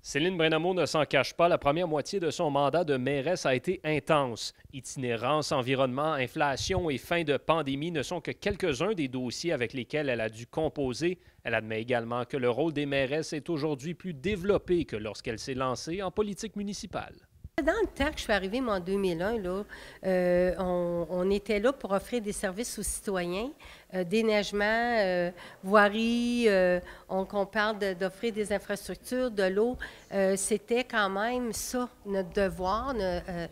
Céline Brenamo ne s'en cache pas, la première moitié de son mandat de mairesse a été intense. Itinérance, environnement, inflation et fin de pandémie ne sont que quelques-uns des dossiers avec lesquels elle a dû composer. Elle admet également que le rôle des mairesses est aujourd'hui plus développé que lorsqu'elle s'est lancée en politique municipale. Dans le temps que je suis arrivée, en 2001, là, euh, on, était là pour offrir des services aux citoyens, euh, déneigement, euh, voirie, on, parle d'offrir des infrastructures, de l'eau. C'était quand même ça, notre devoir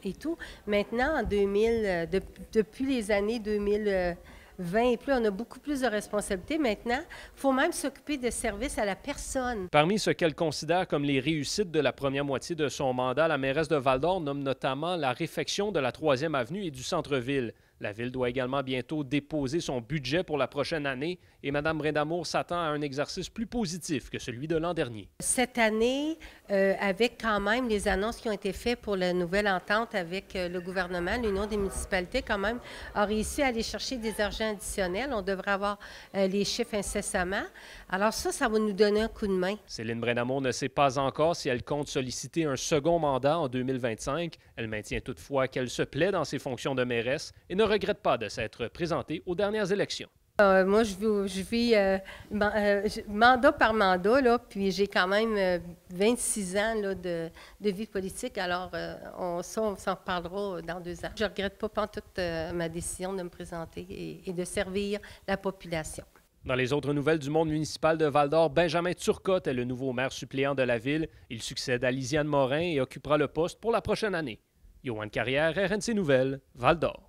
et tout. Maintenant, en 2000, depuis les années 2000, 20 et plus, on a beaucoup plus de responsabilités maintenant. Il faut même s'occuper des services à la personne. Parmi ce qu'elle considère comme les réussites de la première moitié de son mandat, la mairesse de Val-d'Or nomme notamment la réfection de la 3e avenue et du centre-ville. La Ville doit également bientôt déposer son budget pour la prochaine année et Mme Brindamour s'attend à un exercice plus positif que celui de l'an dernier. Cette année, euh, avec quand même les annonces qui ont été faites pour la nouvelle entente avec euh, le gouvernement, l'Union des municipalités quand même a réussi à aller chercher des argents additionnels. On devrait avoir euh, les chiffres incessamment. Alors ça, ça va nous donner un coup de main. Céline Brindamour ne sait pas encore si elle compte solliciter un second mandat en 2025. Elle maintient toutefois qu'elle se plaît dans ses fonctions de mairesse et ne regrette pas de s'être présenté aux dernières élections. Euh, moi, je, je vis euh, euh, mandat par mandat, là, puis j'ai quand même 26 ans de, vie politique, alors on, ça, on s'en reparlera dans deux ans. Je ne regrette pas, pendant toute ma décision de me présenter et, de servir la population. Dans les autres nouvelles du monde municipal de Val-d'Or, Benjamin Turcotte est le nouveau maire suppléant de la ville. Il succède à Lisiane Morin et occupera le poste pour la prochaine année. Yoann Carrière, RNC Nouvelles, Val-d'Or.